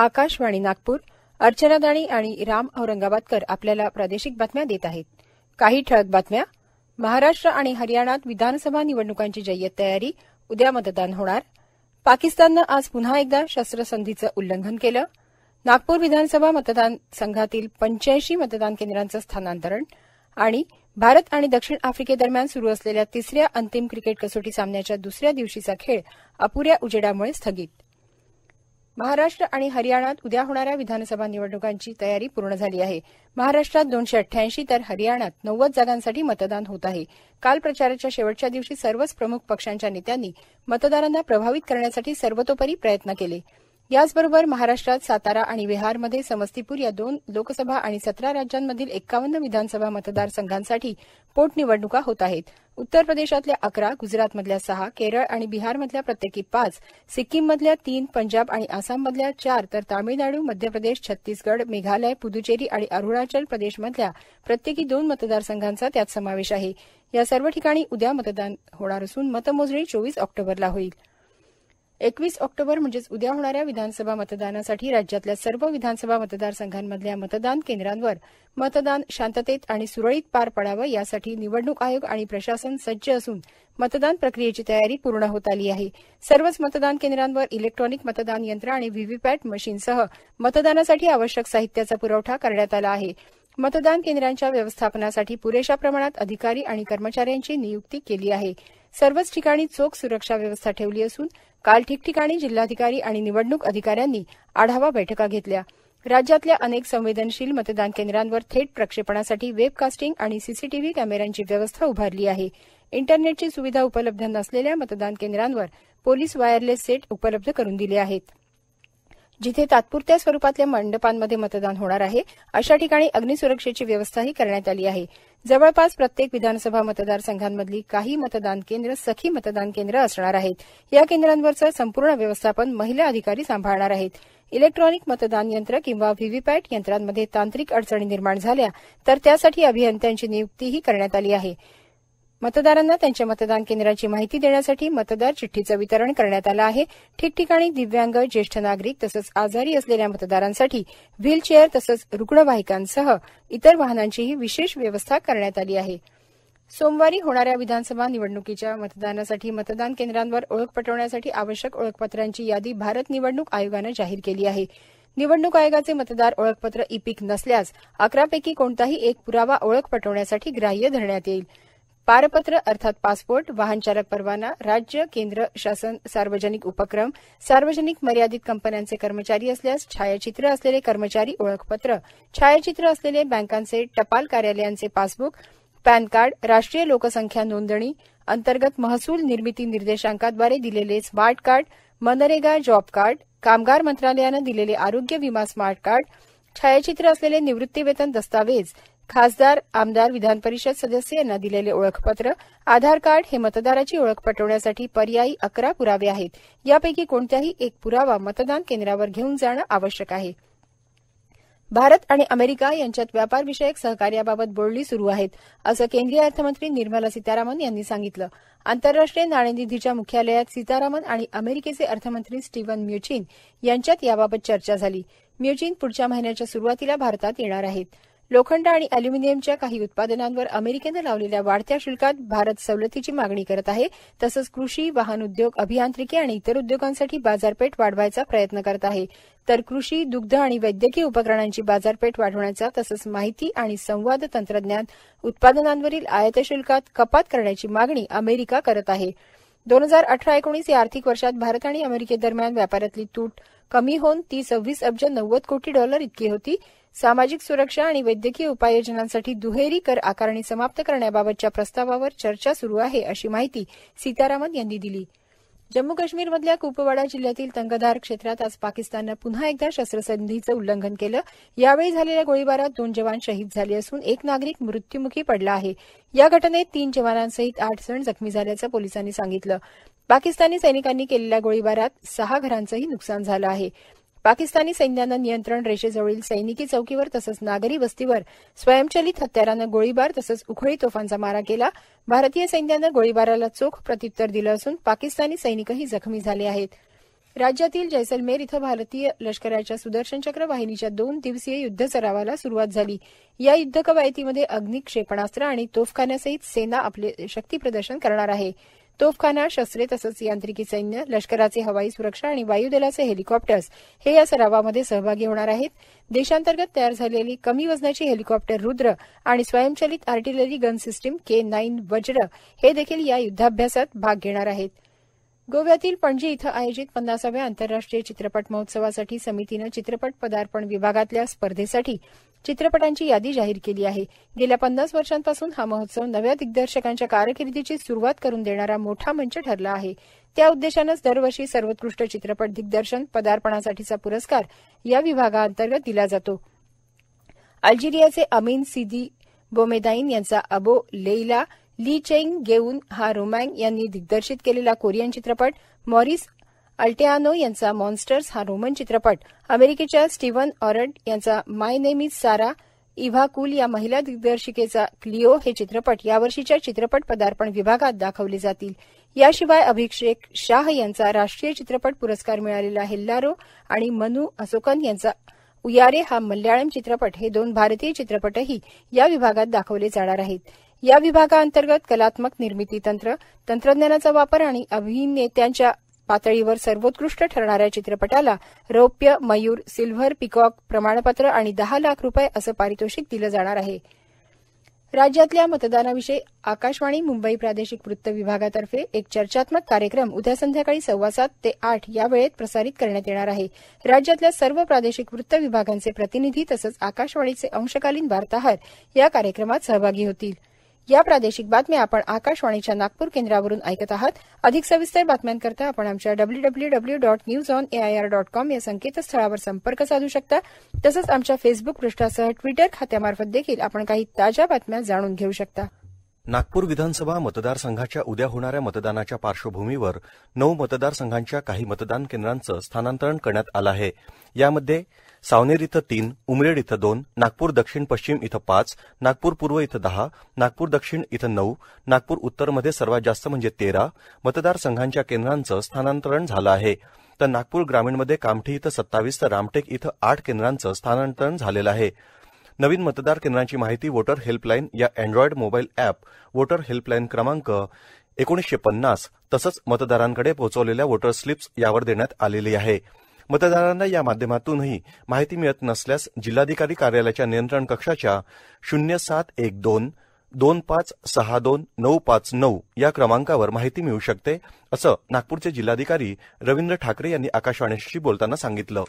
आकाशवाणी नागपूर अर्चना दाणी आणि राम औरंगाबादकर आपल्याला प्रादेशिक बातम्या देत आहेत काही ठळक बातम्या महाराष्ट्र आणि हरियाणात विधानसभा निवडणुकांची जय्यत तयारी उद्या मतदान होणार पाकिस्ताननं आज पुन्हा एकदा शस्त्रसंधीचं उल्लंघन केलं नागपूर विधानसभा मतदान संघातील पंच्याऐंशी मतदान केंद्रांचं स्थानांतरण आणि भारत आणि दक्षिण आफ्रिकेदरम्यान सुरू असलेल्या तिसऱ्या अंतिम क्रिकेट कसोटी सामन्याच्या दुसऱ्या दिवशीचा खेळ अपुऱ्या उजेडामुळे स्थगित महाराष्ट्र आणि हरियाणात उद्या होणाऱ्या विधानसभा निवडणुकांची तयारी पूर्ण झाली आहे महाराष्ट्रात दोनशे अठ्ठ्याऐंशी तर हरियाणात नव्वद जागांसाठी मतदान होत आहे काल प्रचाराच्या शेवटच्या दिवशी सर्वच प्रमुख पक्षांच्या नेत्यांनी मतदारांना प्रभावित करण्यासाठी सर्वतोपरी प्रयत्न केले याचबरोबर महाराष्ट्रात सातारा आणि बिहारमध्ये समस्तीपूर या दोन लोकसभा आणि सतरा राज्यांमधील एक्कावन्न विधानसभा मतदारसंघांसाठी पोटनिवडणुका होत आहेत उत्तर प्रदेशातल्या अकरा गुजरातमधल्या सहा केरळ आणि बिहारमधल्या प्रत्येकी पाच सिक्कीममधल्या तीन पंजाब आणि आसाममधल्या चार तर तामिळनाडू मध्य प्रदेश छत्तीसगड मेघालय पुदुचेरी आणि अरुणाचल प्रदेशमधल्या प्रत्येकी दोन मतदारसंघांचा त्यात समावेश आहे या सर्व ठिकाणी उद्या मतदान होणार असून मतमोजणी चोवीस ऑक्टोबरला होईल एकवीस ऑक्टोबर म्हणजेच उद्या होणाऱ्या विधानसभा मतदानासाठी राज्यातल्या सर्व विधानसभा मतदारसंघांमधल्या मतदान केंद्रांवर मतदान शांततेत आणि सुरळीत पार पडावं यासाठी निवडणूक आयोग आणि प्रशासन सज्ज असून मतदान प्रक्रियेची तयारी पूर्ण होत आली आहे सर्वच मतदान केंद्रांवर इलेक्ट्रॉनिक मतदान यंत्र आणि व्हीव्हीपॅट मशीनसह मतदानासाठी आवश्यक साहित्याचा पुरवठा करण्यात आला आहे मतदान केंद्रांच्या व्यवस्थापनासाठी पुरेशा प्रमाणात अधिकारी आणि कर्मचाऱ्यांची नियुक्ती केली आहे सर्वच ठिकाणी चोख सुरक्षा व्यवस्था ठेवली असून काल ठिकठिकाणी जिल्हाधिकारी आणि निवडणूक अधिकाऱ्यांनी आढावा बैठका घेतल्या राज्यातल्या अनेक संवेदनशील मतदान केंद्रांवर थेट प्रक्षेपणासाठी वेबकास्टिंग आणि सीसीटीव्ही कॅमेऱ्यांची व्यवस्था उभारली आहे इंटरनेटची सुविधा उपलब्ध नसलेल्या मतदान केंद्रांवर पोलीस वायरलेस सेट उपलब्ध करून दिले आहेत जिथे तात्पुरत्या स्वरूपातल्या मंडपांमध्ये मतदान होणार आहे अशा ठिकाणी अग्निसुरक्षेची व्यवस्थाही करण्यात आली आहे जवळपास प्रत्येक विधानसभा मतदारसंघांमधली काही मतदान केंद्र सखी मतदान केंद्र असणार आहेत या केंद्रांवरचं संपूर्ण व्यवस्थापन महिला अधिकारी सांभाळणार आहेत इलेक्ट्रॉनिक मतदान यंत्र किंवा व्हीव्हीपॅट यंत्रांमध्ये तांत्रिक अडचणी निर्माण झाल्या तर त्यासाठी अभियंत्यांची नियुक्तीही करण्यात आली आहे मतदारांना त्यांच्या मतदान केंद्राची माहिती देण्यासाठी मतदार चिठ्ठीचं वितरण करण्यात आलं आहे ठिकठिकाणी दिव्यांग ज्येष्ठ नागरिक तसंच आजारी असलेल्या मतदारांसाठी व्हीलचेअर तसंच रुग्णवाहिकांसह इतर वाहनांचीही विशेष व्यवस्था करण्यात आली आहे सोमवारी होणाऱ्या विधानसभा निवडणुकीच्या मतदानासाठी मतदान केंद्रांवर ओळख पटवण्यासाठी आवश्यक ओळखपत्रांची यादी भारत निवडणूक आयोगानं जाहीर केली आहे निवडणूक आयोगाचे मतदार ओळखपत्र ईपिक नसल्यास अकरापैकी कोणताही एक पुरावा ओळख पटवण्यासाठी ग्राह्य धरण्यात येईल पारपत्र अर्थात पासपोर्ट वाहनचालक परवाना राज्य केंद्र शासन सार्वजनिक उपक्रम सार्वजनिक मर्यादित कंपन्यांचे कर्मचारी असल्यास छायाचित्र असलेले कर्मचारी ओळखपत्र छायाचित्र असलेले बँकांचे टपाल कार्यालयांचे पासबुक पॅन कार्ड राष्ट्रीय लोकसंख्या नोंदणी अंतर्गत महसूल निर्मिती निर्देशांकाद्वारे दिलेले स्मार्ट कार्ड मनरेगा जॉब कार्ड कामगार मंत्रालयानं दिलेले आरोग्य विमा स्मार्ट कार्ड छायाचित्र असलेले निवृत्तीवेतन दस्तावेज खासदार आमदार विधानपरिषद सदस्य यांना दिलेले ओळखपत्र आधार कार्ड हे मतदाराची ओळख पटवण्यासाठी पर्यायी अकरा पुरावे आहेत यापैकी कोणत्याही एक पुरावा मतदान केंद्रावर घेऊन जाणं आवश्यक आहे भारत आणि अमेरिका यांच्यात व्यापारविषयक सहकार्याबाबत बोलणी सुरू आहेत असं केंद्रीय अर्थमंत्री निर्मला सीतारामन यांनी सांगितलं आंतरराष्ट्रीय नाणेनिधीच्या मुख्यालयात सीतारामन आणि अमेरिकेचे अर्थमंत्री स्टीव्हन म्युचिन यांच्यात याबाबत चर्चा झाली म्युचिन पुढच्या महिन्याच्या सुरुवातीला भारतात येणार आहेत लोखंड आणि अल्युमिनियमच्या काही उत्पादनांवर अमेरिकेनं लावलेल्या वाढत्या शुल्कात भारत सवलतीची मागणी करत आहे तसंच कृषी वाहन उद्योग अभियांत्रिकी आणि इतर उद्योगांसाठी बाजारपेठ वाढवायचा प्रयत्न करत आहे तर कृषी दुग्ध आणि वैद्यकीय उपकरणांची बाजारपेठ वाढवण्याचा तसंच माहिती आणि संवाद तंत्रज्ञान उत्पादनांवरील आयात शुल्कात कपात करण्याची मागणी अमेरिका करत आहे दोन हजार अठरा एकोणीस या आर्थिक वर्षात भारत आणि अमेरिकेदरम्यान व्यापारातली तूट कमी होऊन ती सव्वीस अब्ज नव्वद कोटी डॉलर इतकी होती सामाजिक सुरक्षा आणि वैद्यकीय उपाययोजनांसाठी दुहेरी कर आकारणी समाप्त करण्याबाबतच्या प्रस्तावावर चर्चा सुरू आहे अशी माहिती सीतारामन यांनी दिली जम्मू काश्मीरमधल्या कुपवाडा जिल्ह्यातील तंगधार क्षेत्रात आज पाकिस्ताननं पुन्हा एकदा शस्त्रसंधीचं उल्लंघन केलं यावेळी झालेल्या गोळीबारात दोन जवान शहीद झाले असून एक नागरिक मृत्यूमुखी पडला आहे या घटनेत तीन जवानांसहित आठ जण जखमी झाल्याचं पोलिसांनी सांगितलं पाकिस्तानी सैनिकांनी केलेल्या गोळीबारात सहा घरांचंही नुकसान झालं आहे पाकिस्तानी सैन्यानं नियंत्रण रेषेजवळील सैनिकी चौकीवर तसंच नागरी वस्तीवर स्वयंचलित हत्यारानं गोळीबार तसंच उखळी तोफांचा मारा केला भारतीय सैन्यानं गोळीबाराला चोख प्रत्युत्तर दिलं असून पाकिस्तानी सैनिकही जखमी झाले आहेत राज्यातील जैसलमेर इथं भारतीय लष्कराच्या सुदर्शन चक्र वाहिनीच्या दोन दिवसीय युद्ध सरावाला सुरुवात झाली या युद्ध कवायतीमध्ये अग्निक्षेपणास्त्र क्षेपणास्त्र आणि तोफखान्यासहित सेना आपले शक्ती प्रदर्शन करणार आहे तोफखाना शस्त्रे तसंच यांत्रिकी सैन्य लष्कराचे हवाई सुरक्षा आणि वायुदलाचे हेलिकॉप्टर्स हे या सरावामध्ये सहभागी होणार आहेत देशांतर्गत तयार झालेली कमी वजनाची हेलिकॉप्टर रुद्र आणि स्वयंचलित artillery gun system K nine Vajra हे देखील या युद्धाभ्यासात भाग घेणार आहेत गोव्यातील पणजी इथं आयोजित पन्नासाव्या आंतरराष्ट्रीय चित्रपट महोत्सवासाठी समितीनं चित्रपट पदार्पण विभागातल्या स्पर्धेसाठी चित्रपटांची यादी जाहीर केली आहे गेल्या पन्नास वर्षांपासून हा महोत्सव नव्या दिग्दर्शकांच्या कारकिर्दीची सुरुवात करून देणारा मोठा मंच ठरला आहे त्या उद्देशानंच दरवर्षी सर्वोत्कृष्ट चित्रपट दिग्दर्शन पदार्पणासाठीचा पुरस्कार या विभागाअंतर्गत दिला जातो अल्जेरियाचे अमीन सिदी बोमेदाईन यांचा अबो लेईला ली चेंग गेऊन हा रोमँग यांनी दिग्दर्शित केलेला कोरियन चित्रपट मॉरिस अल्टेआनो यांचा मॉन्स्टर्स हा रोमन चित्रपट अमेरिकेच्या स्टीव्हन ऑरड यांचा माय नेम इज सारा इव्हा कुल या महिला दिग्दर्शिकेचा क्लिओ हे चित्रपट यावर्षीच्या चित्रपट पदार्पण विभागात दाखवले जातील याशिवाय अभिषेक शाह यांचा राष्ट्रीय चित्रपट पुरस्कार मिळालेला हेल्लारो आणि मनू असोकन यांचा उयारे हा मल्याळम चित्रपट हे दोन भारतीय चित्रपटही या विभागात दाखवले जाणार आहेत या विभागाअंतर्गत कलात्मक निर्मिती तंत्र तंत्रज्ञानाचा वापर आणि अभिनेत्यांच्या पातळीवर सर्वोत्कृष्ट ठरणाऱ्या चित्रपटाला रौप्य मयूर सिल्व्हर पिकॉक प्रमाणपत्र आणि दहा लाख रुपये असं पारितोषिक दिलं जाणार आहे राज्यातल्या मतदानाविषयी आकाशवाणी मुंबई प्रादेशिक वृत्त विभागातर्फे एक चर्चात्मक कार्यक्रम उद्या संध्याकाळी सव्वा सात ते आठ या वेळेत प्रसारित करण्यात येणार आहे राज्यातल्या सर्व प्रादेशिक वृत्त विभागांचे प्रतिनिधी तसंच आकाशवाणीचे अंशकालीन वार्ताहर या कार्यक्रमात सहभागी होतील या प्रादेशिक बातम्या आपण आकाशवाणीच्या नागपूर केंद्रावरून ऐकत आहात अधिक सविस्तर बातम्यांकरता आपण आमच्या W W W dot news on AIR dot com या संकेतस्थळावर संपर्क साधू शकता तसंच आमच्या फेसबुक पृष्ठासह ट्विटर खात्यामार्फत देखील आपण काही ताज्या बातम्या जाणून घेऊ शकता नागपूर विधानसभा मतदारसंघाच्या उद्या होणाऱ्या मतदानाच्या पार्श्वभूमीवर नऊ मतदारसंघांच्या काही मतदान केंद्रांचं स्थानांतरण करण्यात आलं आहे यामध्ये सावनेर इथं तीन उमरेड इथं दोन नागपूर दक्षिण पश्चिम इथं पाच नागपूर पूर्व इथं दहा नागपूर दक्षिण इथं नऊ नागपूर उत्तरमध्ये सर्वात जास्त म्हणजे तेरा मतदारसंघांच्या केंद्रांचं स्थानांतरण झालं आहे तर नागपूर ग्रामीणमध्ये कामठी इथं सत्तावीस तर रामटेक इथं आठ केंद्रांचं स्थानांतरण झालेलं आहे नवीन मतदार केंद्रांची माहिती वोटर हेल्पलाईन या Android mobile app voter helpline क्रमांक एकोणीसशे पन्नास तसंच मतदारांकडे पोहोचवलेल्या वोटर स्लिप्स यावर देण्यात आलेली आहे मतदारांना या माध्यमातूनही माहिती मिळत नसल्यास जिल्हाधिकारी कार्यालयाच्या नियंत्रण कक्षाच्या शून्य सात एक दोन दोन पाच सहा दोन नऊ पाच नऊ या क्रमांकावर माहिती मिळू शकते असं नागपूरचे जिल्हाधिकारी रवींद्र ठाकरे यांनी आकाशवाणीशी बोलताना सांगितलं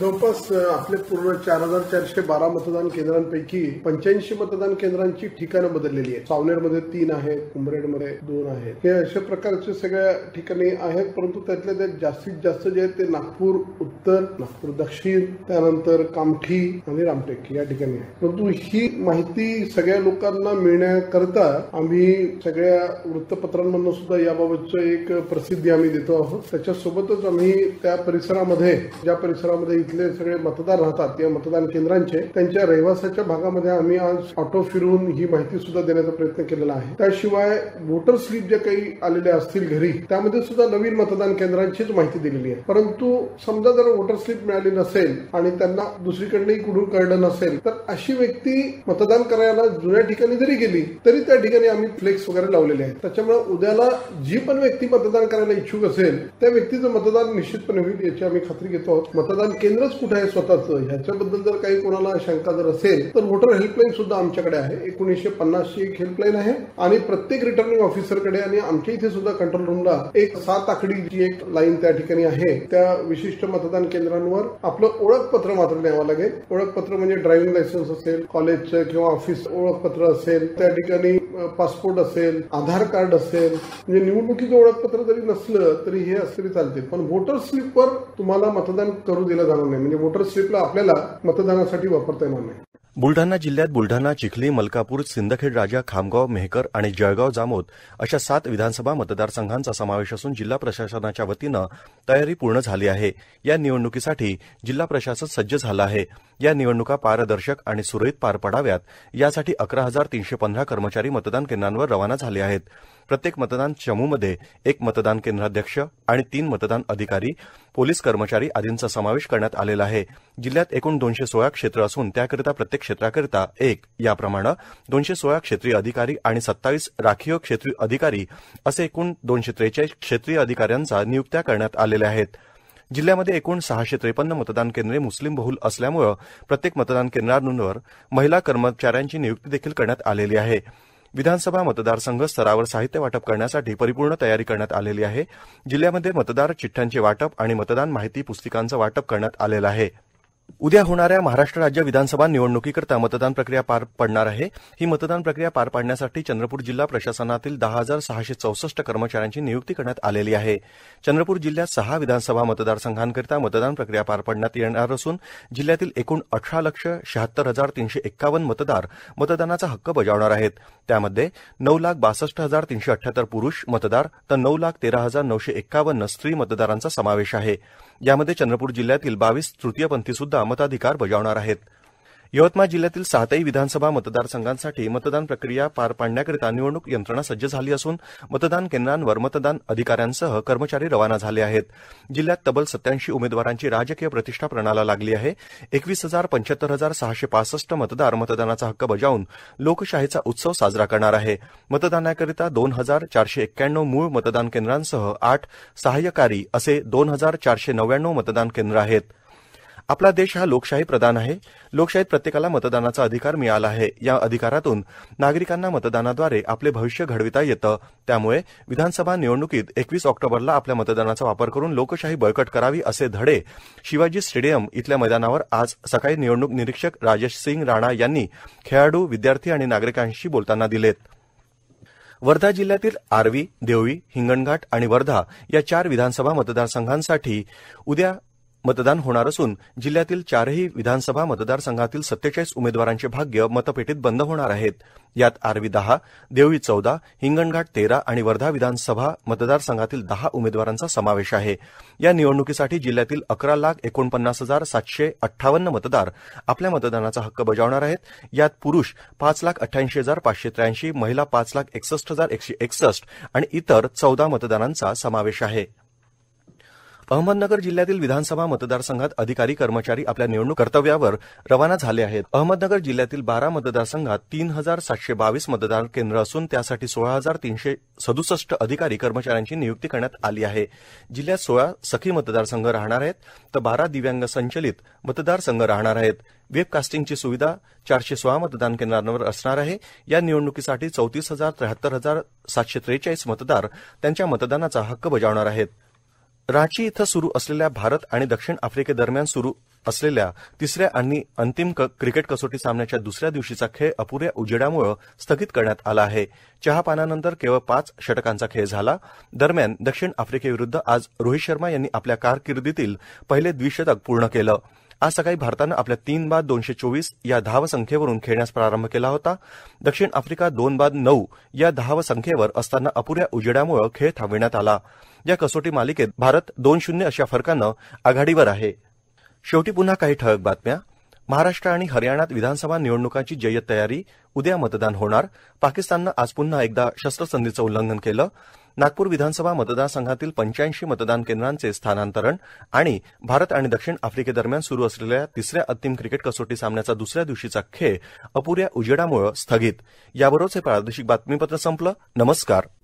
जवळपास आपले पूर्ण चार हजार चारशे बारा मतदान केंद्रांपैकी पंच्याऐंशी मतदान केंद्रांची ठिकाणं बदललेली आहेत सावनेरमध्ये तीन आहेत कुंभरेडमध्ये दोन आहेत हे अशा प्रकारचे सगळ्या ठिकाणी आहेत परंतु त्यातल्या त्यात जास्तीत जास्त जे आहेत ते नागपूर उत्तर नागपूर दक्षिण त्यानंतर कामठी आणि रामटेक या ठिकाणी आहे परंतु ही माहिती सगळ्या लोकांना मिळण्याकरता आम्ही सगळ्या वृत्तपत्रांमधून सुद्धा याबाबतचं एक प्रसिद्धी आम्ही देतो आहोत त्याच्यासोबतच आम्ही त्या परिसरामध्ये ज्या परिसरामध्ये तिथले सगळे मतदार राहतात या मतदान केंद्रांचे त्यांच्या रहिवासाच्या भागामध्ये आम्ही आज ऑटो फिरून ही माहिती सुद्धा देण्याचा प्रयत्न केलेला आहे त्याशिवाय वोटर स्लिप जे काही आलेले असतील घरी त्यामध्ये सुद्धा नवीन मतदान केंद्रांचीच माहिती दिलेली आहे परंतु समजा जर वोटर स्लिप मिळाली नसेल आणि त्यांना दुसरीकडनंही कुठून कळलं नसेल तर अशी व्यक्ती मतदान करायला जुन्या ठिकाणी जरी गेली तरी त्या ठिकाणी आम्ही फ्लेक्स वगैरे लावलेले आहेत त्याच्यामुळे उद्याला जी पण व्यक्ती मतदान करायला इच्छुक असेल त्या व्यक्तीचं मतदान निश्चितपणे होईल याची आम्ही खात्री घेतो आहोत मतदान केंद्र केंद्रच कुठे आहे स्वतःचं ह्याच्याबद्दल जर काही कोणाला शंका जर असेल तर वोटर हेल्पलाईन सुद्धा आमच्याकडे आहे एकोणीसशे पन्नासची एक हेल्पलाईन आहे आणि प्रत्येक रिटर्निंग ऑफिसरकडे आणि आमच्या इथे सुद्धा कंट्रोल रूमला एक सात आकडीची एक लाईन त्या ठिकाणी आहे त्या विशिष्ट मतदान केंद्रांवर आपलं ओळखपत्र मात्र द्यावं लागेल ओळखपत्र म्हणजे ड्रायव्हिंग लायसन्स असेल कॉलेजचं किंवा ऑफिस ओळखपत्र असेल त्या ठिकाणी पासपोर्ट असेल आधार कार्ड असेल म्हणजे निवडणुकीचं ओळखपत्र जरी नसलं तरी हे असले चालते पण व्होटर स्लिपवर तुम्हाला मतदान करू दिलं जाणार नाही म्हणजे वोटर स्लिपला आपल्याला मतदानासाठी वापरता येणार नाही बुलढाणा जिल्ह्यात बुलढाणा चिखली मलकापूर सिंदखेड राजा खामगाव मेहकर आणि जळगाव जामोद अशा सात विधानसभा मतदारसंघांचा समावेश असून जिल्हा प्रशासनाच्या वतीनं तयारी पूर्ण झाली आहे या निवडणुकीसाठी जिल्हा प्रशासन सज्ज झालं आहे या निवडणुका पारदर्शक आणि सुरळीत पार पडाव्यात यासाठी अकरा हजार तीनशे पंधरा कर्मचारी मतदान केंद्रांवर रवाना झाले आहेत प्रत्येक मतदान चमूमध्ये एक मतदान केंद्राध्यक्ष आणि तीन मतदान अधिकारी पोलीस कर्मचारी आदींचा समावेश करण्यात आलेला आहे जिल्ह्यात एकूण दोनशे सोळा क्षेत्र असून त्याकरिता प्रत्येक क्षेत्राकरिता एक याप्रमाणे दोनशे सोळा क्षेत्रीय अधिकारी आणि सत्तावीस राखीव क्षेत्रीय अधिकारी असे एकूण दोनशे त्रेचाळीस क्षेत्रीय अधिकाऱ्यांचा नियुक्त्या करण्यात आलेल्या आहेत जिल्ह्यामध्ये एकूण सहाशे त्रेपन्न मतदान केंद्रे मुस्लिम बहुल असल्यामुळे प्रत्येक मतदान केंद्रांवर महिला कर्मचाऱ्यांची नियुक्ती देखील करण्यात आलेली आहे विधानसभा मतदारसंघ स्तरावर साहित्य वाटप करण्यासाठी परिपूर्ण तयारी करण्यात आलेली आहे जिल्ह्यामध्ये मतदार चिठ्ठ्यांचे वाटप आणि मतदान माहिती पुस्तिकांचं वाटप करण्यात आलेले आहे उद्या होणाऱ्या महाराष्ट्र राज्य विधानसभा निवडणुकीकरता मतदान प्रक्रिया पार पडणार आहे ही मतदान प्रक्रिया पार पाडण्यासाठी चंद्रपूर जिल्हा प्रशासनातील दहा हजार सहाशे चौसष्ट कर्मचाऱ्यांची नियुक्ती करण्यात आलेली आहे चंद्रपूर जिल्ह्यात सहा विधानसभा मतदारसंघांकरिता मतदान प्रक्रिया पार पाडण्यात येणार असून जिल्ह्यातील एकूण अठरा लक्ष शहात्तर हजार तीनशे एक्कावन्न मतदार मतदानाचा हक्क बजावणार आहेत त्यामध्ये नऊ लाख बासष्ट हजार तीनशे अठ्ठ्याहत्तर पुरुष मतदार तर नऊ लाख तेरा हजार नऊशे एक्कावन्न स्त्री मतदारांचा समावेश आहे यामध्ये चंद्रपूर जिल्ह्यातील बावीस तृतीयपंथी सुद्धा मताधिकार बजावणार आहेत यवतमाळ जिल्ह्यातील सातही विधानसभा मतदारसंघांसाठी मतदान प्रक्रिया पार पाडण्याकरिता निवडणूक यंत्रणा सज्ज झाली असून मतदान केंद्रांवर मतदान अधिकाऱ्यांसह कर्मचारी रवाना झाले आहेत जिल्ह्यात तब्बल सत्याऐंशी उमेदवारांची राजकीय प्रतिष्ठा प्रणाला लागली आहे एकवीस हजार पंच्याहत्तर हजार सहाशे पासष्ट मतदार मतदानाचा हक्क बजावून लोकशाहीचा उत्सव साजरा करणार आहे मतदानाकरिता दोन हजार चारशे एक्क्याण्णव मूळ मतदान केंद्रांसह आठ सहाय्यकारी असे दोन हजार चारशे नव्याण्णव मतदान केंद्र आहेत आपला देश हा लोकशाही प्रदान आहे लोकशाहीत प्रत्येकाला मतदानाचा अधिकार मिळाला आहे या अधिकारातून नागरिकांना मतदानाद्वारे आपले भविष्य घडविता येतं त्यामुळे विधानसभा निवडणुकीत एकवीस ऑक्टोबरला आपल्या मतदानाचा वापर करून लोकशाही बळकट करावी असे धडे शिवाजी स्टेडियम इथल्या मैदानावर आज सकाळी निवडणूक निरीक्षक राजेश सिंग राणा यांनी खेळाडू विद्यार्थी आणि नागरिकांशी बोलताना दिलेत वर्धा जिल्ह्यातील आर्वी देवळी हिंगणघाट आणि वर्धा या चार विधानसभा मतदारसंघांसाठी उद्या मतदान होणार असून जिल्ह्यातील चारही विधानसभा मतदारसंघातील सत्तेचाळीस उमेदवारांचे भाग्य मतपेटीत बंद होणार आहेत यात आर्वी दहा देवळी चौदा हिंगणघाट तेरा आणि वर्धा विधानसभा मतदारसंघातील दहा उमेदवारांचा समावेश आहे या निवडणुकीसाठी जिल्ह्यातील अकरा लाख एकोणपन्नास हजार सातशे अठ्ठावन्न मतदार आपल्या मतदानाचा हक्क बजावणार आहेत यात पुरुष पाच लाख अठ्ठ्याऐंशी हजार पाचशे त्र्याऐंशी महिला पाच लाख एकसष्ट हजार एकशे एकसष्ट आणि इतर चौदा मतदारांचा समावेश आहे अहमदनगर जिल्ह्यातील विधानसभा मतदारसंघात अधिकारी कर्मचारी आपल्या निवडणूक कर्तव्यावर रवाना झाले आहेत अहमदनगर जिल्ह्यातील बारा मतदारसंघात तीन हजार सातशे बावीस मतदान केंद्र असून त्यासाठी सोळा हजार तीनशे सदुसष्ट अधिकारी कर्मचाऱ्यांची नियुक्ती करण्यात आली आहे जिल्ह्यात सोळा सखी मतदारसंघ राहणार आहेत तर बारा दिव्यांग संचलित मतदारसंघ राहणार आहेत वेबकास्टिंगची सुविधा चारशे सोळा मतदान केंद्रांवर असणार आहे या निवडणुकीसाठी चौतीस हजार त्र्याहत्तर हजार सातशे त्रेचाळीस मतदार त्यांच्या मतदानाचा हक्क बजावणार आहेत रांची इथं सुरू असलेल्या भारत आणि दक्षिण आफ्रिकेदरम्यान सुरू असलेल्या तिसऱ्या आणि अंतिम क्रिकेट कसोटी सामन्याच्या दुसऱ्या दिवशीचा खेळ अपुऱ्या उजेडामुळे स्थगित करण्यात आला आहे चहापानानंतर केवळ पाच षटकांचा खेळ झाला दरम्यान दक्षिण आफ्रिकेविरुद्ध आज रोहित शर्मा यांनी आपल्या कारकिर्दीतील पहिले द्विशतक पूर्ण केलं आज सकाळी भारतानं आपल्या तीन बाद दोनशे चोवीस या धावसंख्येवरून खेळण्यास प्रारंभ केला होता दक्षिण आफ्रिका दोन बाद नऊ या धावसंख्येवर असताना अपुऱ्या उजेडामुळे खेळ थांबविण्यात आला या कसोटी मालिकेत भारत दोन शून्य अशा फरकानं आघाडीवर आहे शेवटी पुन्हा काही ठळक बातम्या महाराष्ट्र आणि हरियाणात विधानसभा निवडणुकांची जय्यत तयारी उद्या मतदान होणार पाकिस्ताननं आज पुन्हा एकदा शस्त्रसंधीचं उल्लंघन केलं नागपूर विधानसभा मतदारसंघातील पंच्याऐंशी मतदान केंद्रांचे स्थानांतरण आणि भारत आणि दक्षिण आफ्रिकेदरम्यान सुरू असलेल्या तिसऱ्या अंतिम क्रिकेट कसोटी सामन्याचा दुसऱ्या दिवशीचा खेळ अपुऱ्या उजेडामुळे स्थगित याबरोबरच हे प्रादेशिक बातमीपत्र संपलं नमस्कार